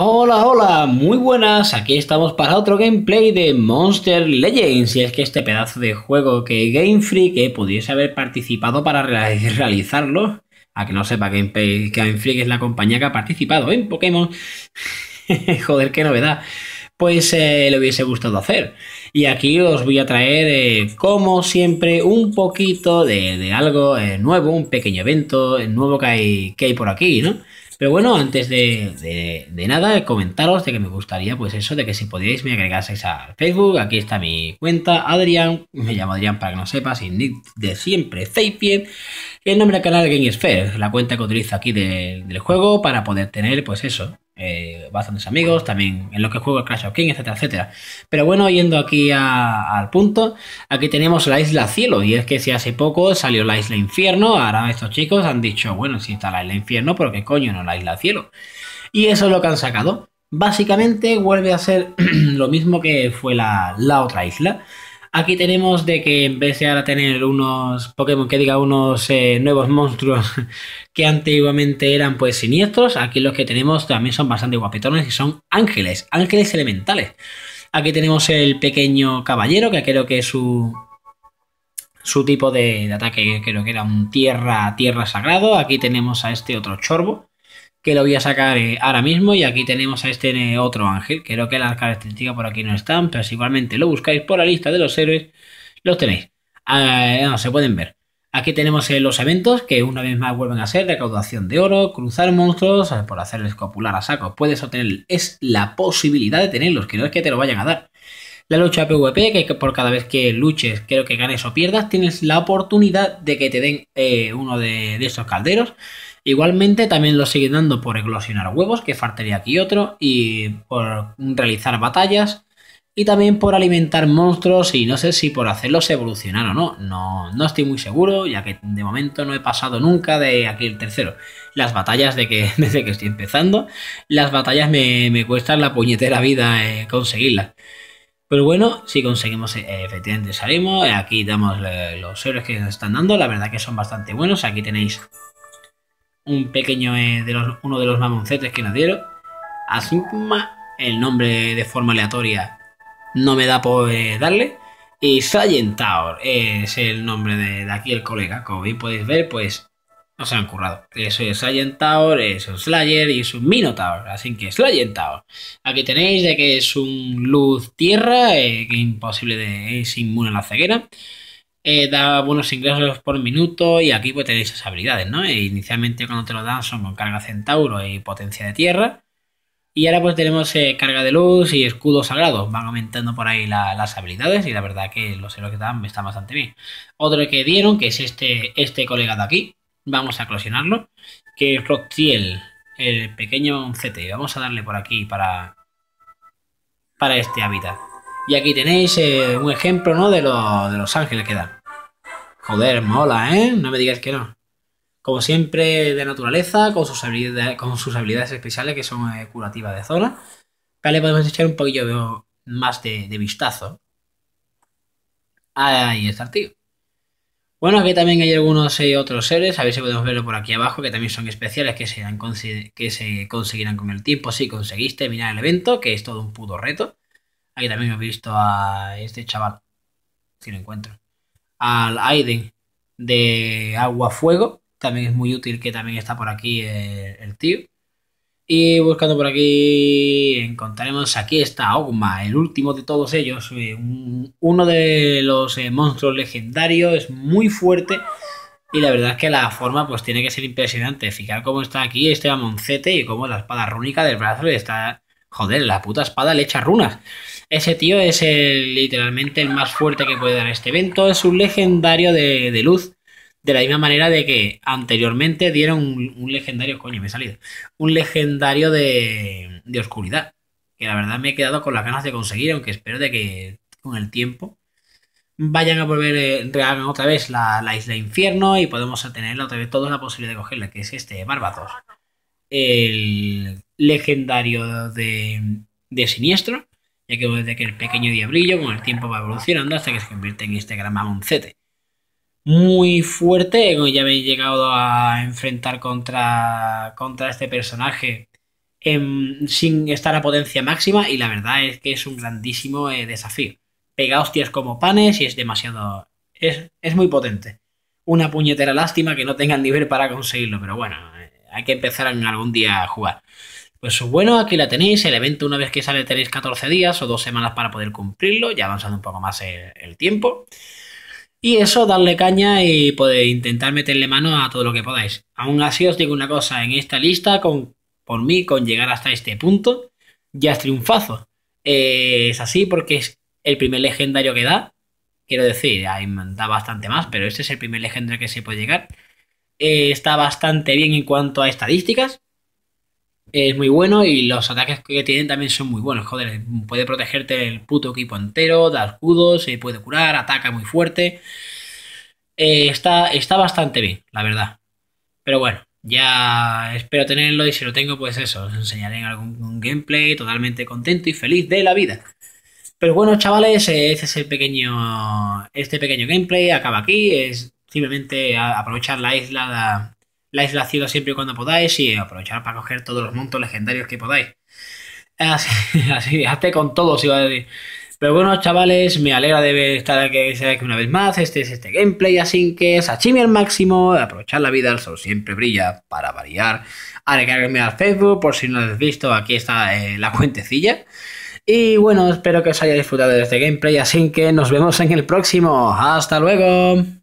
Hola, hola, muy buenas, aquí estamos para otro gameplay de Monster Legends y es que este pedazo de juego que Game Freak eh, pudiese haber participado para realizarlo, a que no sepa Game, Game Freak es la compañía que ha participado en Pokémon, joder, qué novedad, pues eh, le hubiese gustado hacer. Y aquí os voy a traer, eh, como siempre, un poquito de, algo nuevo, un pequeño evento nuevo que hay, que hay por aquí, ¿no? Pero bueno, antes de, nada, comentaros de que me gustaría, pues eso, de que si podíais me agregaseis a Facebook. Aquí está mi cuenta, Adrián. Me llamo Adrián para que no sepas, y Nick de siempre, Zapien. el nombre del canal GameSphere, la cuenta que utilizo aquí del juego para poder tener, pues eso, eh, bastantes amigos, también en lo que juego Crash Clash of Kings, etcétera, etcétera. Pero bueno, yendo aquí al punto, aquí tenemos la isla Cielo, y es que si hace poco salió la isla Infierno, ahora estos chicos han dicho, bueno, si está la isla Infierno, pero qué coño no la isla Cielo. Y eso es lo que han sacado. Básicamente vuelve a ser lo mismo que fue la, la otra isla. Aquí tenemos de que en vez de ahora tener unos Pokémon, que diga unos eh, nuevos monstruos que antiguamente eran pues siniestros, aquí los que tenemos también son bastante guapetones y son ángeles, ángeles elementales. Aquí tenemos el pequeño caballero, que creo que es su, su tipo de, de ataque, creo que era un tierra, tierra sagrado. Aquí tenemos a este otro chorbo, que lo voy a sacar eh, ahora mismo y aquí tenemos a este eh, otro ángel, creo que las características por aquí no están, pero si igualmente lo buscáis por la lista de los héroes, los tenéis, ah, eh, no, se pueden ver. Aquí tenemos los eventos que una vez más vuelven a ser recaudación de oro, cruzar monstruos, por hacerles copular a saco, puedes obtener, es la posibilidad de tenerlos, que no es que te lo vayan a dar. La lucha PvP, que por cada vez que luches, creo que ganes o pierdas, tienes la oportunidad de que te den uno de, de estos calderos Igualmente también lo siguen dando por eclosionar huevos, que faltaría aquí otro, y por realizar batallas, y también por alimentar monstruos, y no sé si por hacerlos evolucionar o no. No, no estoy muy seguro, ya que de momento no he pasado nunca de aquí el tercero. Las batallas de que, desde que estoy empezando, las batallas me, cuestan la puñetera vida eh, conseguirlas. Pero bueno, si conseguimos, eh, efectivamente salimos. Aquí damos eh, los héroes que nos están dando. La verdad que son bastante buenos. Aquí tenéis un pequeño eh, de los, uno de los mamoncetes que nos dieron. Así el nombre de forma aleatoria no me da por eh, darle. Y Silent es el nombre de, aquí el colega. Como bien podéis ver, pues no se han currado. Eso es Silent es un Slayer y es un Minotaur. Así que Silent Aquí tenéis de que es un luz tierra, eh, que imposible de. es inmune a la ceguera. Eh, da buenos ingresos por minuto y aquí pues tenéis esas habilidades, ¿no? Eh, inicialmente cuando te lo dan son con carga centauro y potencia de tierra. Y ahora pues tenemos eh, carga de luz y escudo sagrado. Van aumentando por ahí las habilidades y la verdad que los héroes que dan están bastante bien. Otro que dieron, que es este, este colega de aquí. Vamos a colisionarlo Que es Rocktiel, el pequeño CT, Vamos a darle por aquí para, para este hábitat. Y aquí tenéis un ejemplo ¿no? de, de los ángeles que dan. Joder, mola, ¿eh? No me digas que no. Como siempre, de naturaleza, con sus habilidades, con sus habilidades especiales que son eh, curativas de zona. Vale, le podemos echar un poquillo más de, vistazo. Ahí está el tío. Bueno, aquí también hay algunos eh, otros seres, a ver si podemos verlo por aquí abajo, que también son especiales, que, que se conseguirán con el tiempo. Si sí, conseguiste terminar el evento, que es todo un puto reto. Aquí también hemos visto a este chaval, si lo encuentro al Aiden de Agua Fuego, también es muy útil que también está por aquí el, tío. Y buscando por aquí encontraremos, aquí está Ogma, el último de todos ellos, eh, uno de los eh, monstruos legendarios, es muy fuerte y la verdad es que la forma pues tiene que ser impresionante. Fijar cómo está aquí este amoncete y cómo la espada rúnica del brazo está Joder, la puta espada le echa runas. Ese tío es el, literalmente el más fuerte que puede dar este evento. Es un legendario de, luz. De la misma manera de que anteriormente dieron un, legendario, coño, me he salido. Un legendario de, de, oscuridad. Que la verdad me he quedado con las ganas de conseguir, aunque espero de que con el tiempo vayan a volver, eh, otra vez la, la, isla infierno y podemos tener otra vez toda la posibilidad de cogerla, que es este Barbatos. El legendario de, Siniestro, ya que desde que el pequeño diablillo con el tiempo va evolucionando hasta que se convierte en este gran mamoncete. Muy fuerte, ya me he llegado a enfrentar contra, contra este personaje em, sin estar a potencia máxima y la verdad es que es un grandísimo eh, desafío. Pega hostias como panes y es demasiado... Es, muy potente. Una puñetera lástima que no tengan nivel para conseguirlo, pero bueno, eh, hay que empezar algún día a jugar. Pues bueno, aquí la tenéis. El evento, una vez que sale, tenéis 14 días o dos semanas para poder cumplirlo, ya avanzando un poco más el, tiempo. Y eso, darle caña y poder intentar meterle mano a todo lo que podáis. Aún así, os digo una cosa: en esta lista, con, por mí, con llegar hasta este punto, ya es triunfazo. Eh, es así porque es el primer legendario que da. Quiero decir, da bastante más, pero este es el primer legendario que se puede llegar. Eh, está bastante bien en cuanto a estadísticas es muy bueno y los ataques que tienen también son muy buenos. Joder, puede protegerte el puto equipo entero, da escudos, se eh, puede curar, ataca muy fuerte. Eh, está, está bastante bien, la verdad. Pero bueno, ya espero tenerlo y si lo tengo, pues eso, os enseñaré en algún gameplay totalmente contento y feliz de la vida. Pero bueno, chavales, eh, este es el pequeño, este pequeño gameplay acaba aquí. Es simplemente aprovechar la isla la isla siempre y cuando podáis y aprovechar para coger todos los montos legendarios que podáis. Así, así hazte con todos, iba a decir. Pero bueno, chavales, me alegra de estar aquí, una vez más. Este es este gameplay, así que es sashimi al máximo, aprovechar la vida, el sol siempre brilla para variar. haganme al Facebook, por si no lo habéis visto, aquí está eh, la cuentecilla. Y bueno, espero que os haya disfrutado de este gameplay, así que nos vemos en el próximo. ¡Hasta luego!